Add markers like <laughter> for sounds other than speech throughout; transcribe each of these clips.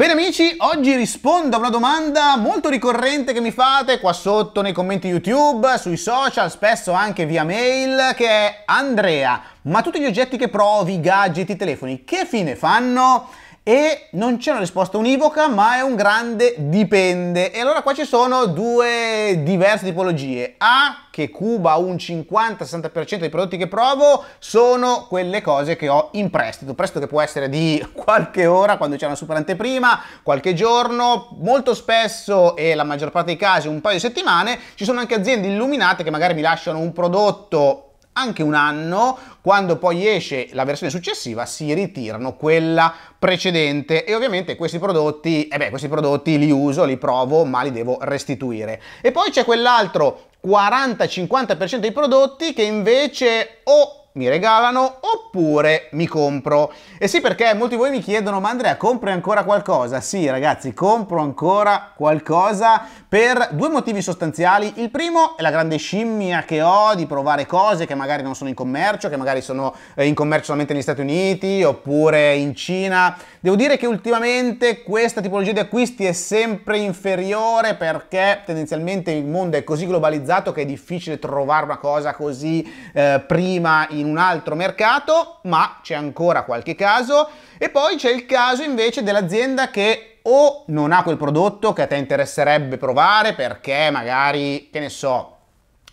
Bene amici, oggi rispondo a una domanda molto ricorrente che mi fate qua sotto nei commenti YouTube, sui social, spesso anche via mail, che è Andrea, ma tutti gli oggetti che provi, gadget, telefoni, che fine fanno? e non c'è una risposta univoca, ma è un grande dipende. E allora qua ci sono due diverse tipologie. A, che cuba un 50-60% dei prodotti che provo, sono quelle cose che ho in prestito. Prestito che può essere di <laughs> qualche ora, quando c'è una super anteprima, qualche giorno, molto spesso e la maggior parte dei casi un paio di settimane. Ci sono anche aziende illuminate che magari mi lasciano un prodotto anche un anno, quando poi esce la versione successiva si ritirano quella precedente e ovviamente questi prodotti, eh beh, questi prodotti li uso, li provo, ma li devo restituire. E poi c'è quell'altro 40-50% dei prodotti che invece o mi regalano oppure mi compro. E sì perché molti di voi mi chiedono ma Andrea compri ancora qualcosa? Sì ragazzi compro ancora qualcosa per due motivi sostanziali. Il primo è la grande scimmia che ho di provare cose che magari non sono in commercio, che magari sono eh, in commercio solamente negli Stati Uniti oppure in Cina. Devo dire che ultimamente questa tipologia di acquisti è sempre inferiore perché tendenzialmente il mondo è così globalizzato che è difficile trovare una cosa così eh, prima in un altro mercato, ma c'è ancora qualche caso. E poi c'è il caso invece dell'azienda che o non ha quel prodotto che a te interesserebbe provare perché magari, che ne so,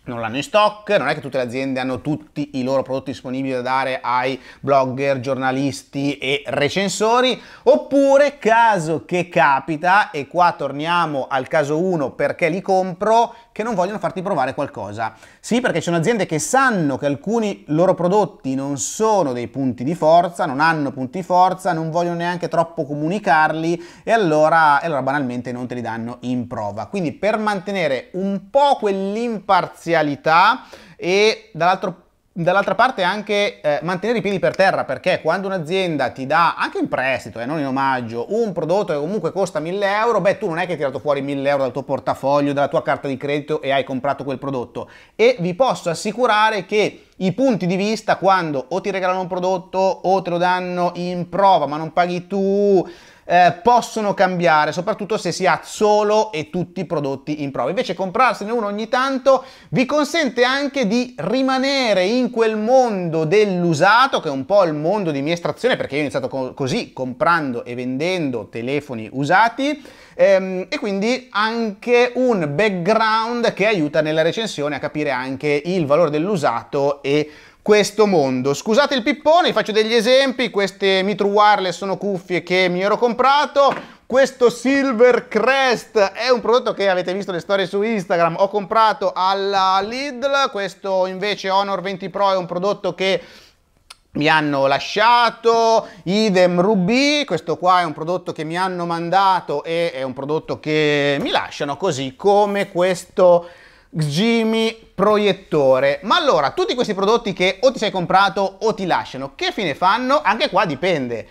non l'hanno in stock, non è che tutte le aziende hanno tutti i loro prodotti disponibili da dare ai blogger, giornalisti e recensori, oppure caso che capita, e qua torniamo al caso 1 perché li compro, che non vogliono farti provare qualcosa. Sì, perché ci sono aziende che sanno che alcuni loro prodotti non sono dei punti di forza, non hanno punti di forza, non vogliono neanche troppo comunicarli e allora, e allora banalmente non te li danno in prova. Quindi per mantenere un po' quell'imparzialità e dall'altro dall'altra parte anche eh, mantenere i piedi per terra perché quando un'azienda ti dà anche in prestito e eh, non in omaggio un prodotto che comunque costa 1000 euro beh tu non è che hai tirato fuori 1000 euro dal tuo portafoglio dalla tua carta di credito e hai comprato quel prodotto e vi posso assicurare che i punti di vista quando o ti regalano un prodotto o te lo danno in prova ma non paghi tu eh, possono cambiare, soprattutto se si ha solo e tutti i prodotti in prova. Invece comprarsene uno ogni tanto vi consente anche di rimanere in quel mondo dell'usato, che è un po' il mondo di mia estrazione, perché io ho iniziato co- così, comprando e vendendo telefoni usati, ehm, e quindi anche un background che aiuta nella recensione a capire anche il valore dell'usato e questo mondo. Scusate il pippone, vi faccio degli esempi, queste Mitru Wireless sono cuffie che mi ero comprato, questo Silver Crest è un prodotto che avete visto le storie su Instagram, ho comprato alla Lidl, questo invece Honor 20 Pro è un prodotto che mi hanno lasciato, idem Ruby, questo qua è un prodotto che mi hanno mandato e è un prodotto che mi lasciano così come questo Gimi proiettore. Ma allora, tutti questi prodotti che o ti sei comprato o ti lasciano, che fine fanno? Anche qua dipende.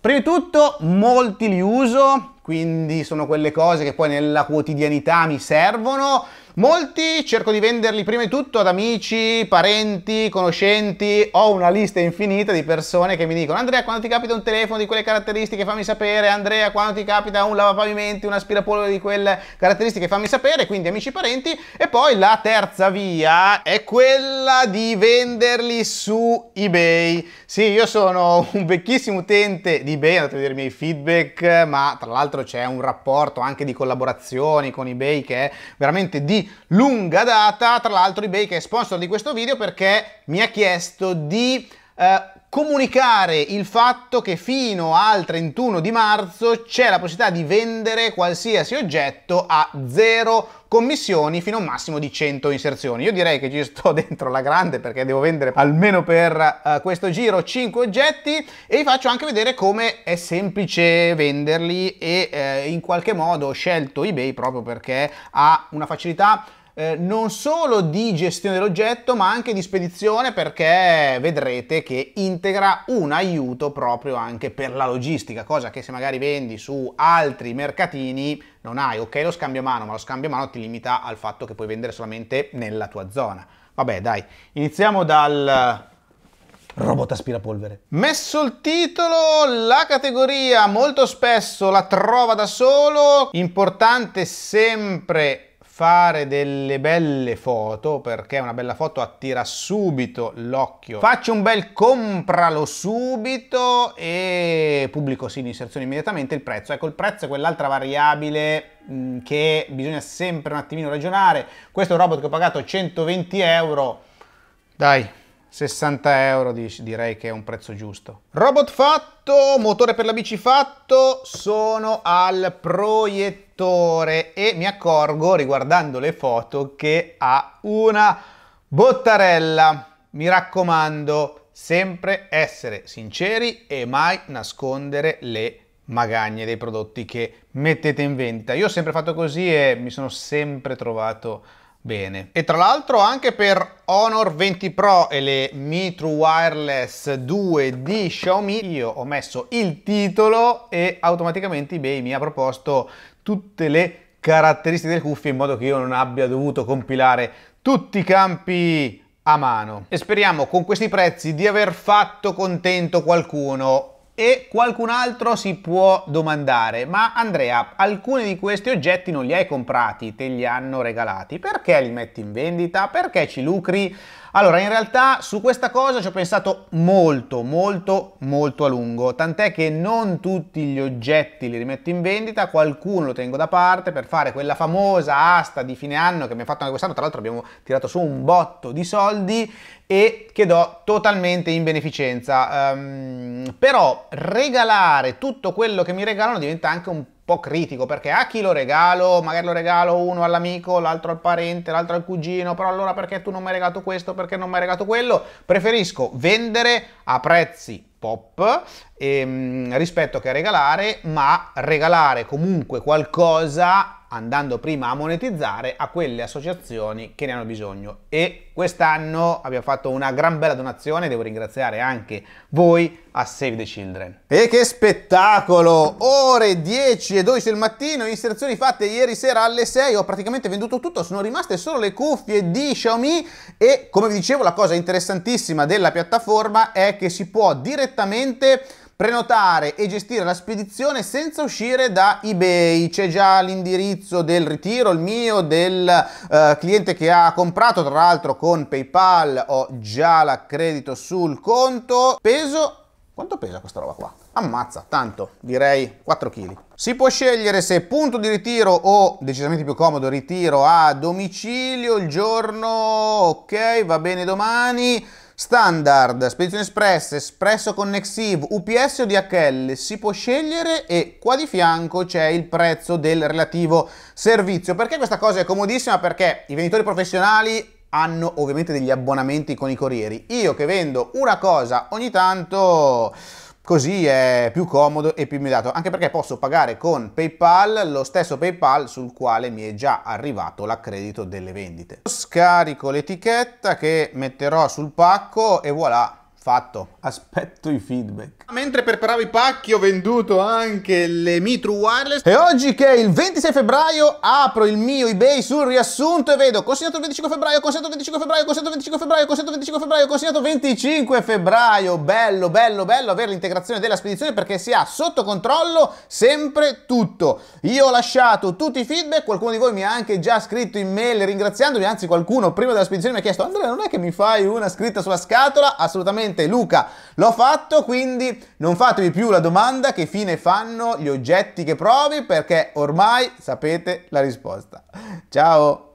Prima di tutto, molti li uso, quindi sono quelle cose che poi nella quotidianità mi servono. Molti cerco di venderli prima di tutto ad amici, parenti, conoscenti, ho una lista infinita di persone che mi dicono Andrea quando ti capita un telefono di quelle caratteristiche fammi sapere, Andrea quando ti capita un lavapavimenti, un aspirapolvere di quelle caratteristiche fammi sapere, quindi amici, parenti e poi la terza via è quella di venderli su eBay. Sì, io sono un vecchissimo utente di eBay, andate a vedere i miei feedback, ma tra l'altro l'altro c'è un rapporto anche di collaborazioni con eBay che è veramente di lunga data, tra l'altro eBay che è sponsor di questo video perché mi ha chiesto di... Eh, comunicare il fatto che fino al 31 di marzo c'è la possibilità di vendere qualsiasi oggetto a zero commissioni fino a un massimo di 100 inserzioni. Io direi che ci sto <laughs> dentro la grande perché devo vendere almeno per uh, questo giro 5 oggetti e vi faccio anche vedere come è semplice venderli e eh, in qualche modo ho scelto eBay proprio perché ha una facilità eh, non solo di gestione dell'oggetto ma anche di spedizione perché vedrete che integra un aiuto proprio anche per la logistica, cosa che se magari vendi su altri mercatini non hai, ok lo scambio a mano, ma lo scambio a mano ti limita al fatto che puoi vendere solamente nella tua zona. Vabbè dai, iniziamo dal robot aspirapolvere. Messo il titolo, la categoria molto spesso la trova da solo, importante sempre fare delle belle foto perché una bella foto attira subito l'occhio faccio un bel compralo subito e pubblico sì l'inserzione immediatamente il prezzo ecco il prezzo è quell'altra variabile mm, che bisogna sempre un attimino ragionare questo è un robot che ho pagato 120 euro dai 60 euro direi che è un prezzo giusto. Robot fatto, motore per la bici fatto, sono al proiettore e mi accorgo riguardando le foto che ha una bottarella. Mi raccomando, sempre essere sinceri e mai nascondere le magagne dei prodotti che mettete in vendita. Io ho sempre fatto così e mi sono sempre trovato Bene. E tra l'altro anche per Honor 20 Pro e le Mitru Wireless 2 di Xiaomi io ho messo il titolo e automaticamente eBay mi ha proposto tutte le caratteristiche delle cuffie in modo che io non abbia dovuto compilare tutti i campi a mano. E speriamo con questi prezzi di aver fatto contento qualcuno e qualcun altro si può domandare, ma Andrea, alcuni di questi oggetti non li hai comprati, te li hanno regalati, perché li metti in vendita? Perché ci lucri? Allora, in realtà su questa cosa ci ho pensato molto, molto, molto a lungo, tant'è che non tutti gli oggetti li rimetto in vendita, qualcuno lo tengo da parte per fare quella famosa asta di fine anno che mi ha fatto anche quest'anno, tra l'altro abbiamo tirato su un botto di soldi e che do totalmente in beneficenza. Um, però regalare tutto quello che mi regalano diventa anche un po' critico perché a chi lo regalo? Magari lo regalo uno all'amico, l'altro al parente, l'altro al cugino, però allora perché tu non mi hai regalato questo, perché non mi hai regalato quello? Preferisco vendere a prezzi pop ehm, rispetto che regalare, ma regalare comunque qualcosa andando prima a monetizzare a quelle associazioni che ne hanno bisogno e quest'anno abbiamo fatto una gran bella donazione devo ringraziare anche voi a Save the Children e che spettacolo ore 10 e 12 del mattino inserzioni fatte ieri sera alle 6 ho praticamente venduto tutto sono rimaste solo le cuffie di Xiaomi e come vi dicevo la cosa interessantissima della piattaforma è che si può direttamente prenotare e gestire la spedizione senza uscire da eBay. C'è già l'indirizzo del ritiro, il mio, del eh, cliente che ha comprato, tra l'altro con PayPal ho già l'accredito sul conto. Peso quanto pesa questa roba qua? Ammazza, tanto, direi 4 kg. Si può scegliere se punto di ritiro o decisamente più comodo ritiro a domicilio il giorno, ok, va bene domani. Standard, Spedizione Express, Espresso Connexive, UPS o DHL, si può scegliere e qua di fianco c'è il prezzo del relativo servizio. Perché questa cosa è comodissima? Perché i venditori professionali hanno ovviamente degli abbonamenti con i corrieri. Io che vendo una cosa ogni tanto Così è più comodo e più immediato, anche perché posso pagare con PayPal, lo stesso PayPal sul quale mi è già arrivato l'accredito delle vendite. Scarico l'etichetta che metterò sul pacco e voilà, Fatto. Aspetto i feedback. Mentre preparavo i pacchi ho venduto anche le Mitru Wireless. E oggi che è il 26 febbraio apro il mio eBay sul riassunto e vedo consegnato il 25 febbraio, consegnato il 25 febbraio, consegnato il 25 febbraio, consegnato il 25 febbraio, consegnato il 25 febbraio. Bello, bello, bello avere l'integrazione della spedizione perché si ha sotto controllo sempre tutto. Io ho lasciato tutti i feedback, qualcuno di voi mi ha anche già scritto in mail ringraziandomi, anzi qualcuno prima della spedizione mi ha chiesto Andrea non è che mi fai una scritta sulla scatola? Assolutamente sicuramente Luca l'ho fatto, quindi non fatevi più la domanda che fine fanno gli oggetti che provi perché ormai sapete la risposta. Ciao!